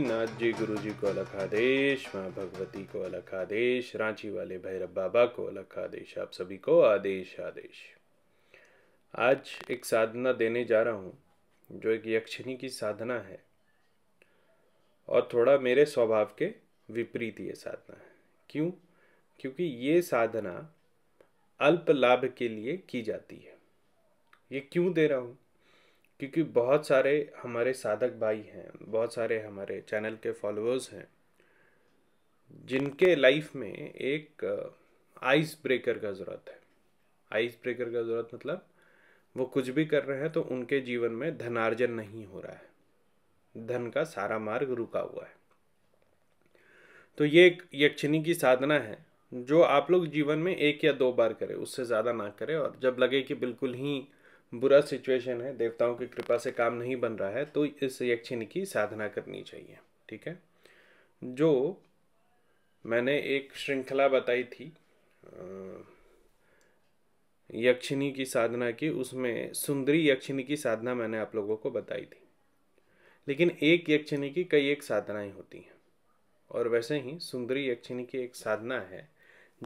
नाथ जी गुरु जी को अलग आदेश माँ भगवती को अलग आदेश रांची वाले भैरव बाबा को अलग आदेश आप सभी को आदेश आदेश आज एक साधना देने जा रहा हूँ जो एक यक्षिणी की साधना है और थोड़ा मेरे स्वभाव के विपरीत ये साधना है क्यों क्योंकि ये साधना अल्प लाभ के लिए की जाती है ये क्यों दे रहा हूँ क्योंकि बहुत सारे हमारे साधक भाई हैं बहुत सारे हमारे चैनल के फॉलोअर्स हैं जिनके लाइफ में एक आइस uh, ब्रेकर का ज़रूरत है आइस ब्रेकर का ज़रूरत मतलब वो कुछ भी कर रहे हैं तो उनके जीवन में धनार्जन नहीं हो रहा है धन का सारा मार्ग रुका हुआ है तो ये एक यक्षिणी की साधना है जो आप लोग जीवन में एक या दो बार करें उससे ज़्यादा ना करें और जब लगे कि बिल्कुल ही बुरा सिचुएशन है देवताओं की कृपा से काम नहीं बन रहा है तो इस यक्षिणी की साधना करनी चाहिए ठीक है जो मैंने एक श्रृंखला बताई थी यक्षिणी की साधना की उसमें सुंदरी यक्षिणी की साधना मैंने आप लोगों को बताई थी लेकिन एक यक्षिणी की कई एक साधनाएं होती हैं और वैसे ही सुंदरी यक्षिणी की एक साधना है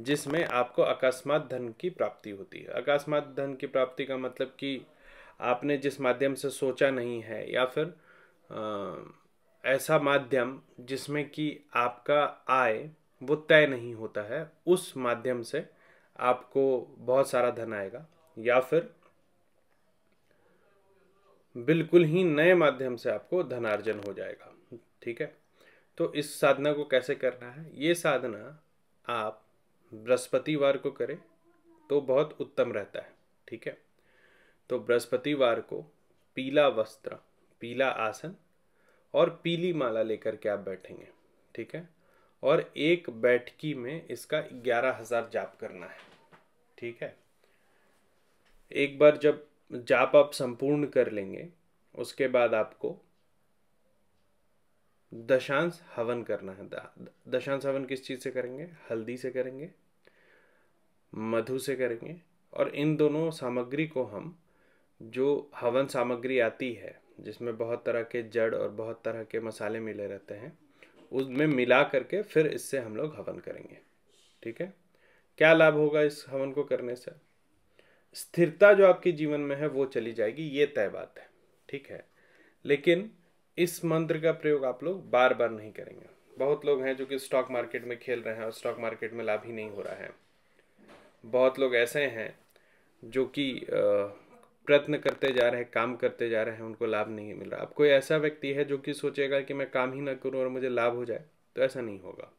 जिसमें आपको अकस्मात धन की प्राप्ति होती है अकस्मात धन की प्राप्ति का मतलब कि आपने जिस माध्यम से सोचा नहीं है या फिर आ, ऐसा माध्यम जिसमें कि आपका आय वो तय नहीं होता है उस माध्यम से आपको बहुत सारा धन आएगा या फिर बिल्कुल ही नए माध्यम से आपको धनार्जन हो जाएगा ठीक है तो इस साधना को कैसे करना है ये साधना आप बृहस्पतिवार को करें तो बहुत उत्तम रहता है ठीक है तो बृहस्पतिवार को पीला वस्त्र पीला आसन और पीली माला लेकर के आप बैठेंगे ठीक है और एक बैठकी में इसका ग्यारह हजार जाप करना है ठीक है एक बार जब जाप आप संपूर्ण कर लेंगे उसके बाद आपको दशांश हवन करना है दशांश हवन किस चीज़ से करेंगे हल्दी से करेंगे मधु से करेंगे और इन दोनों सामग्री को हम जो हवन सामग्री आती है जिसमें बहुत तरह के जड़ और बहुत तरह के मसाले मिले रहते हैं उसमें मिला करके फिर इससे हम लोग हवन करेंगे ठीक है क्या लाभ होगा इस हवन को करने से स्थिरता जो आपके जीवन में है वो चली जाएगी ये तय बात है ठीक है लेकिन इस मंत्र का प्रयोग आप लोग बार बार नहीं करेंगे बहुत लोग हैं जो कि स्टॉक मार्केट में खेल रहे हैं और स्टॉक मार्केट में लाभ ही नहीं हो रहा है बहुत लोग ऐसे हैं जो कि प्रयत्न करते जा रहे हैं काम करते जा रहे हैं उनको लाभ नहीं मिल रहा अब कोई ऐसा व्यक्ति है जो कि सोचेगा कि मैं काम ही ना करूं और मुझे लाभ हो जाए तो ऐसा नहीं होगा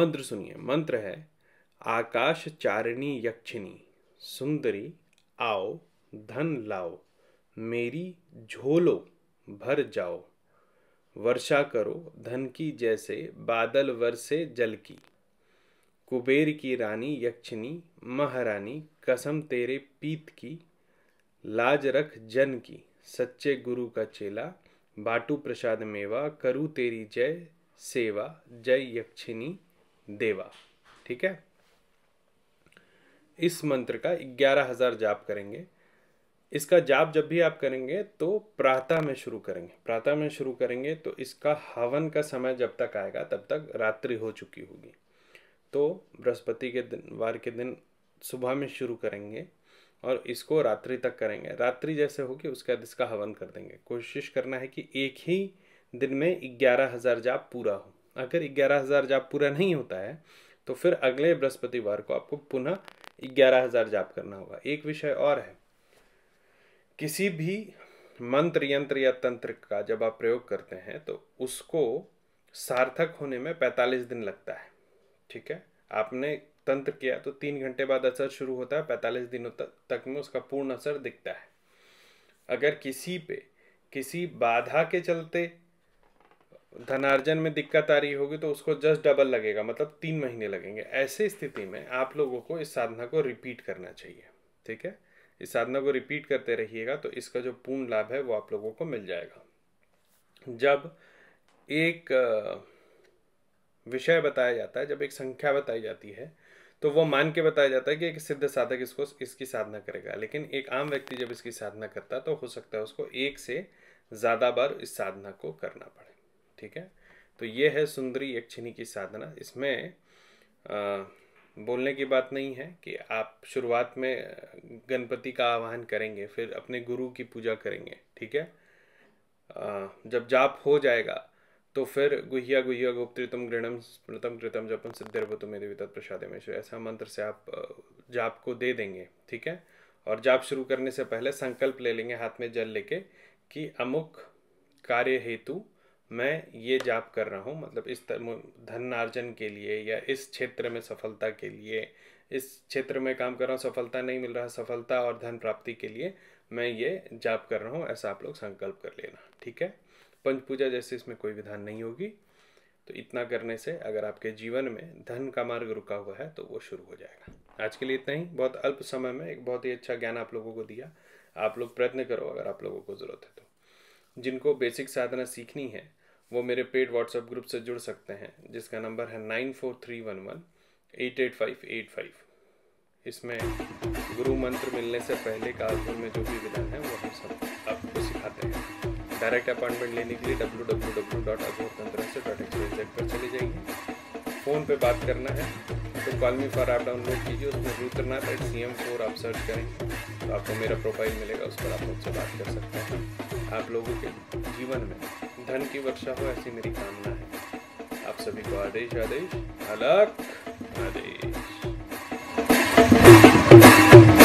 मंत्र सुनिए मंत्र है आकाश चारिणी यक्षिणी सुंदरी आओ धन लाओ मेरी झोलो भर जाओ वर्षा करो धन की जैसे बादल वर्षे जल की कुबेर की रानी यक्षिनी महारानी कसम तेरे पीत की लाज रख जन की सच्चे गुरु का चेला बाटू प्रसाद मेवा करू तेरी जय सेवा जय यक्षिनी देवा ठीक है इस मंत्र का ग्यारह हजार जाप करेंगे इसका जाप जब भी आप करेंगे तो प्रातः में शुरू करेंगे प्रातः में शुरू करेंगे तो इसका हवन का समय जब तक आएगा तब तक रात्रि हो चुकी होगी तो बृहस्पति के दिन वार के दिन सुबह में शुरू करेंगे और इसको रात्रि तक करेंगे रात्रि जैसे होगी उसके बाद इसका हवन कर देंगे कोशिश करना है कि एक ही दिन में ग्यारह हज़ार जाप पूरा हो अगर ग्यारह हज़ार जाप पूरा नहीं होता है तो फिर अगले बृहस्पतिवार को आपको पुनः ग्यारह हज़ार जाप करना होगा एक विषय और है किसी भी मंत्र यंत्र या तंत्र का जब आप प्रयोग करते हैं तो उसको सार्थक होने में 45 दिन लगता है ठीक है आपने तंत्र किया तो तीन घंटे बाद असर शुरू होता है 45 दिनों तक तक में उसका पूर्ण असर दिखता है अगर किसी पे किसी बाधा के चलते धनार्जन में दिक्कत आ रही होगी तो उसको जस्ट डबल लगेगा मतलब तीन महीने लगेंगे ऐसे स्थिति में आप लोगों को इस साधना को रिपीट करना चाहिए ठीक है इस साधना को रिपीट करते रहिएगा तो इसका जो पूर्ण लाभ है वो आप लोगों को मिल जाएगा जब एक विषय बताया जाता है जब एक संख्या बताई जाती है तो वो मान के बताया जाता है कि एक सिद्ध साधक इसको इसकी साधना करेगा लेकिन एक आम व्यक्ति जब इसकी साधना करता है तो हो सकता है उसको एक से ज़्यादा बार इस साधना को करना पड़े ठीक है तो ये है सुंदरी यक्षिणी की साधना इसमें आ, बोलने की बात नहीं है कि आप शुरुआत में गणपति का आह्वान करेंगे फिर अपने गुरु की पूजा करेंगे ठीक है जब जाप हो जाएगा तो फिर गुहिया गुहिया ऋतम गृणम स्मृतम कृतम जपम सिद्धिर्भुतम देवी तत्प्रसादेमेश ऐसा मंत्र से आप जाप को दे देंगे ठीक है और जाप शुरू करने से पहले संकल्प ले लेंगे हाथ में जल लेके कि अमुक कार्य हेतु मैं ये जाप कर रहा हूँ मतलब इस धनार्जन के लिए या इस क्षेत्र में सफलता के लिए इस क्षेत्र में काम कर रहा हूँ सफलता नहीं मिल रहा सफलता और धन प्राप्ति के लिए मैं ये जाप कर रहा हूँ ऐसा आप लोग संकल्प कर लेना ठीक है पंच पूजा जैसे इसमें कोई विधान नहीं होगी तो इतना करने से अगर आपके जीवन में धन का मार्ग रुका हुआ है तो वो शुरू हो जाएगा आज के लिए इतना ही बहुत अल्प समय में एक बहुत ही अच्छा ज्ञान आप लोगों को दिया आप लोग प्रयत्न करो अगर आप लोगों को ज़रूरत है तो जिनको बेसिक साधना सीखनी है वो मेरे पेड व्हाट्सएप ग्रुप से जुड़ सकते हैं जिसका नंबर है nine four three one one eight eight five eight five इसमें गुरु मंत्र मिलने से पहले कालपुर में जो भी विधान है वो हम सब आपको सिखाते हैं डायरेक्ट अपॉइंटमेंट लेने के लिए डब्ल्यू डब्ल्यू डब्ल्यू डॉट तंत्र से डॉट एक्सप्रेस वेबसाइट पर चले जाइए फ़ोन पे बात करना है तो कॉलमी फॉर आप डाउनलोड कीजिए उसमें Rudranath eight C M four आप सर्च करेंगे तो आपको मेरा प्रोफाइल मिलेगा उस पर आप मुझसे बात कर सकते हैं आप लोगों के जीवन में धन की वर्षा हो ऐसी मेरी कामना है आप सभी को आदेश आदेश अलग आदेश